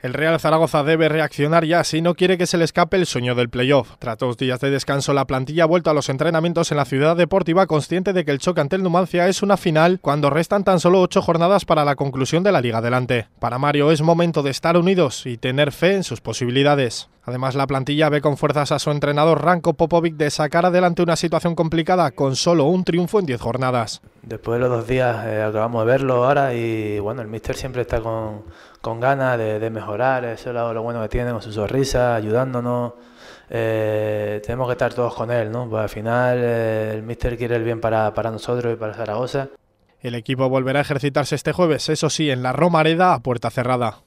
El Real Zaragoza debe reaccionar ya si no quiere que se le escape el sueño del playoff. Tras dos días de descanso, la plantilla ha vuelto a los entrenamientos en la ciudad deportiva consciente de que el choque ante el Numancia es una final cuando restan tan solo ocho jornadas para la conclusión de la liga Adelante. Para Mario es momento de estar unidos y tener fe en sus posibilidades. Además, la plantilla ve con fuerzas a su entrenador Ranko Popovic de sacar adelante una situación complicada con solo un triunfo en 10 jornadas. Después de los dos días eh, acabamos de verlo ahora y bueno, el mister siempre está con, ganas de, mejorar, eso es lo, bueno que tiene con su sonrisa, ayudándonos. Eh, tenemos que estar todos con él, ¿no? Pues al final eh, el mister quiere el bien para, nosotros y para Zaragoza. El equipo volverá a ejercitarse este jueves, eso sí, en la Romareda a puerta cerrada.